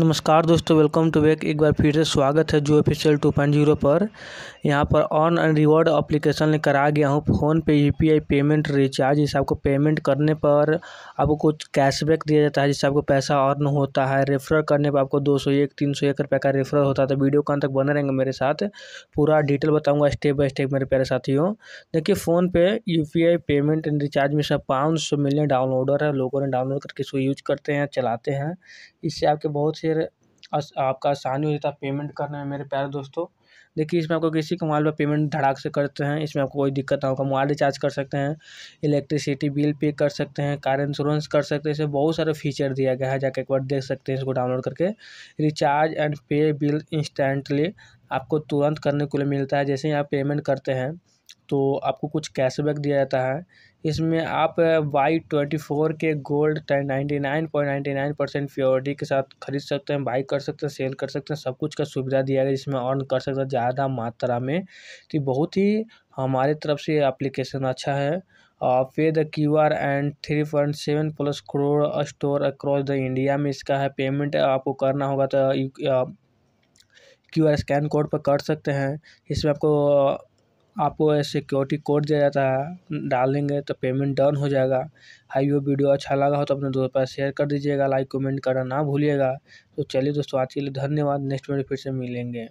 नमस्कार दोस्तों welcome to back एक बार फिर से स्वागत है जो ऑफिशियल टू पॉइंट जीरो पर यहाँ पर ऑन एंड रिवॉर्ड अप्लीकेशन लेकर आ गया हूँ फ़ोन पे यूपीआई पेमेंट रिचार्ज जिससे आपको पेमेंट करने पर आपको कुछ कैशबैक दिया जाता है जिससे आपको पैसा अर्न होता है रेफर करने पर आपको दो सौ एक तीन सौ एक रुपये का रेफर होता है तो वीडियो कहाँ तक बने रहेंगे मेरे साथ पूरा डिटेल बताऊँगा स्टेप बाई स्टेप मेरे प्यारे साथियों देखिए फ़ोन पे यू पेमेंट एंड रिचार्ज में से पाँच मिलियन डाउनलोडर है लोगों ने डाउनलोड करके इसको यूज करते हैं चलाते हैं इससे आपके बहुत से फिर अस आपका आसानी हो जाता है पेमेंट करने में मेरे प्यारे दोस्तों देखिए इसमें आपको किसी के मोबाइल पर पेमेंट धड़ाक से करते हैं इसमें आपको कोई दिक्कत ना होगा मोबाइल रिचार्ज कर सकते हैं इलेक्ट्रिसिटी बिल पे कर सकते हैं कार इंश्योरेंस कर सकते हैं इसमें बहुत सारे फीचर दिया गया है जाके एक बार देख सकते हैं इसको डाउनलोड करके recharge and pay bill instantly आपको तुरंत करने के लिए मिलता है जैसे ही आप पेमेंट करते हैं तो आपको कुछ कैशबैक दिया जाता है इसमें आप वाई ट्वेंटी फोर के gold ninety nine point ninety nine percent purity के साथ खरीद सकते हैं बाई कर सकते हैं सेल कर सकते हैं सब कुछ का सुविधा दिया गया जिसमें अर्न कर सकते हैं ज़्यादा मात्रा में तो बहुत ही हमारे तरफ से एप्लीकेशन अच्छा है pay the Q R and three point seven plus crore store across the India में इसका है पेमेंट आपको करना होगा तो क्यू आर स्कैन कोड पर कर सकते हैं इसमें आपको आपको सिक्योरिटी कोड दिया जाता है डाल देंगे तो पेमेंट डन हो जाएगा हाई वो वीडियो अच्छा लगा हो तो अपने दोस्तों पास शेयर कर दीजिएगा लाइक कमेंट करना ना भूलिएगा तो चलिए दोस्तों आज के लिए धन्यवाद नेक्स्ट वीडियो फिर से मिलेंगे